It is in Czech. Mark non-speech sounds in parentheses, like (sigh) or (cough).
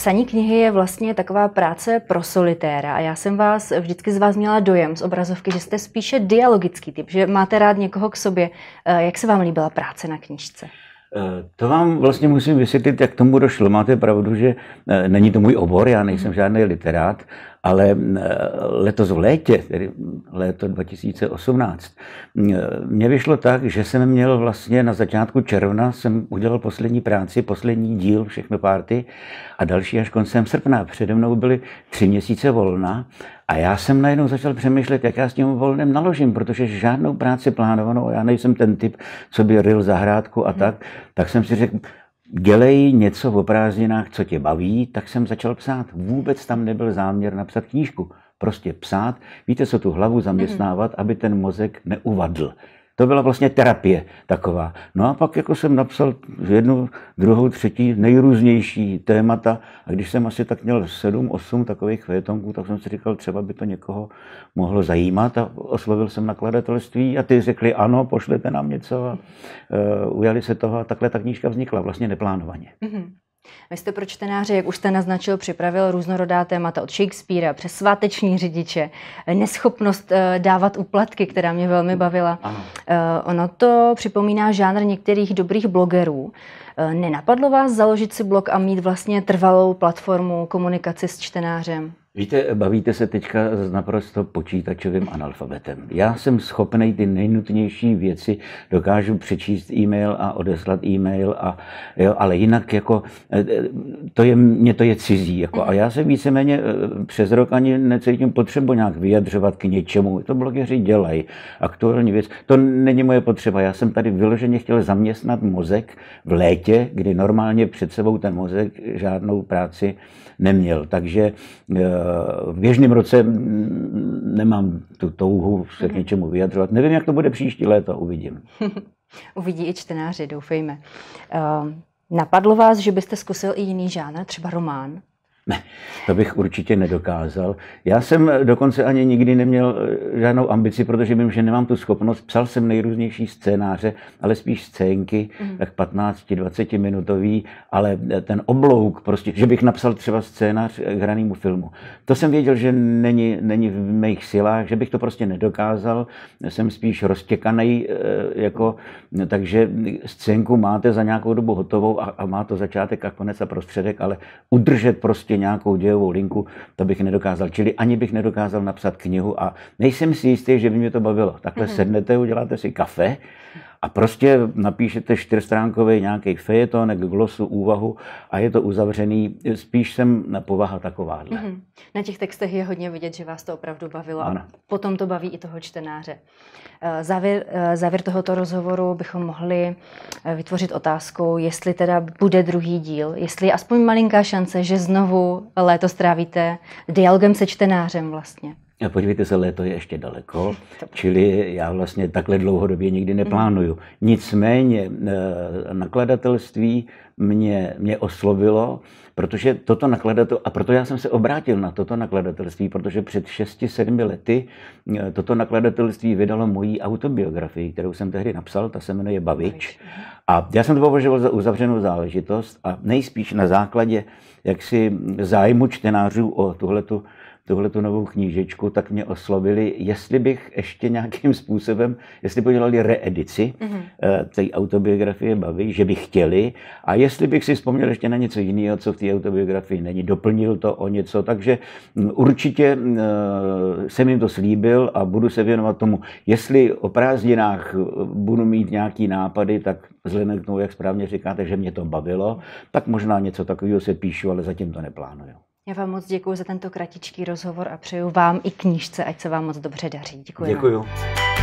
Psaní knihy je vlastně taková práce pro solitéra a já jsem vás vždycky z vás měla dojem z obrazovky, že jste spíše dialogický typ, že máte rád někoho k sobě. Eh, jak se vám líbila práce na knižce? Eh, to vám vlastně musím vysvětlit, jak tomu došlo. Máte pravdu, že eh, není to můj obor, já nejsem žádný literát, ale eh, letos v létě, tedy léto 2018, mě vyšlo tak, že jsem měl vlastně na začátku června, jsem udělal poslední práci, poslední díl, všechno párty a další až koncem srpna. Přede mnou byly tři měsíce volna a já jsem najednou začal přemýšlet, jak já s tím volným naložím, protože žádnou práci plánovanou, já nejsem ten typ, co by ryl zahrádku a mhm. tak, tak jsem si řekl, dělej něco v prázdninách, co tě baví, tak jsem začal psát. Vůbec tam nebyl záměr napsat knížku. Prostě psát, víte co, tu hlavu mhm. zaměstnávat, aby ten mozek neuvadl. To byla vlastně terapie taková. No a pak jako jsem napsal jednu, druhou, třetí, nejrůznější témata a když jsem asi tak měl sedm, osm takových větonků, tak jsem si říkal, třeba by to někoho mohlo zajímat a oslovil jsem nakladatelství a ty řekli ano, pošlete nám něco a uh, ujali se toho a takhle ta knížka vznikla vlastně neplánovaně. Mm-hmm. Vy jste pro čtenáře, jak už jste naznačil, připravil různorodá témata od Shakespearea přes sváteční řidiče, neschopnost eh, dávat úplatky, která mě velmi bavila. Ano. Eh, ono to připomíná žánr některých dobrých blogerů. Eh, nenapadlo vás založit si blog a mít vlastně trvalou platformu komunikaci s čtenářem? Víte, bavíte se teďka s naprosto počítačovým analfabetem. Já jsem schopný ty nejnutnější věci, dokážu přečíst e-mail a odeslat e-mail, a, jo, ale jinak jako, eh, to je, mě to je cizí. Jako, a já se víceméně eh, přes rok ani necítím potřebu nějak vyjadřovat k něčemu. To blogeři dělají. Aktuální věc. To není moje potřeba. Já jsem tady vyloženě chtěl zaměstnat mozek v létě, kdy normálně před sebou ten mozek žádnou práci neměl. Takže eh, v běžném roce mm, nemám tu touhu se k mhm. něčemu vyjadřovat. Nevím, jak to bude příští léto, uvidím. (laughs) Uvidí i čtenáři, doufejme. Ehm, napadlo vás, že byste zkusil i jiný žánr, třeba román? Ne, to bych určitě nedokázal. Já jsem dokonce ani nikdy neměl eh, žádnou ambici, protože vím, že nemám tu schopnost. Psal jsem nejrůznější scénáře, ale spíš scénky, mm. tak 15-20 minutový, ale eh, ten oblouk prostě, že bych napsal třeba scénář eh, k hranému filmu. To jsem věděl, že není, není v mých silách, že bych to prostě nedokázal. Jsem spíš roztěkaný, jako, takže scénku máte za nějakou dobu hotovou a, a má to začátek a konec a prostředek, ale udržet prostě nějakou dějovou linku, to bych nedokázal. Čili ani bych nedokázal napsat knihu a nejsem si jistý, že by mě to bavilo. Takhle mm-hmm. sednete, uděláte si kafe a prostě napíšete čtyřstránkový nějaký fejetonek, glosu, úvahu a je to uzavřený. Spíš jsem na povaha takováhle. Mm-hmm. Na těch textech je hodně vidět, že vás to opravdu bavilo ano. potom to baví i toho čtenáře. Eh, závěr, eh, závěr tohoto rozhovoru bychom mohli eh, vytvořit otázkou, jestli teda bude druhý díl, jestli je aspoň malinká šance, že znovu léto strávíte dialogem se čtenářem vlastně. Podívejte se, léto je ještě daleko, (laughs) čili já vlastně takhle dlouhodobě nikdy neplánuju. Nicméně eh, nakladatelství mě, mě oslovilo, protože toto nakladatelství a proto já jsem se obrátil na toto nakladatelství, protože před 6-7 lety eh, toto nakladatelství vydalo moji autobiografii, kterou jsem tehdy napsal, ta se jmenuje Bavič. A já jsem to považoval za uzavřenou záležitost a nejspíš na základě jaksi zájmu čtenářů o tuhletu tuhle tu novou knížečku, tak mě oslovili, jestli bych ještě nějakým způsobem, jestli podělali reedici mm-hmm. té autobiografie Bavy, že by chtěli, a jestli bych si vzpomněl ještě na něco jiného, co v té autobiografii není, doplnil to o něco, takže mm, určitě mm, eh, jsem jim to slíbil a budu se věnovat tomu, jestli o prázdninách eh, budu mít nějaký nápady, tak vzhledem k tomu, jak správně říkáte, že mě to bavilo, tak možná něco takového se píšu, ale zatím to neplánuju. Já vám moc děkuji za tento kratičký rozhovor a přeju vám i knížce, ať se vám moc dobře daří. Děkuji. Děkuji.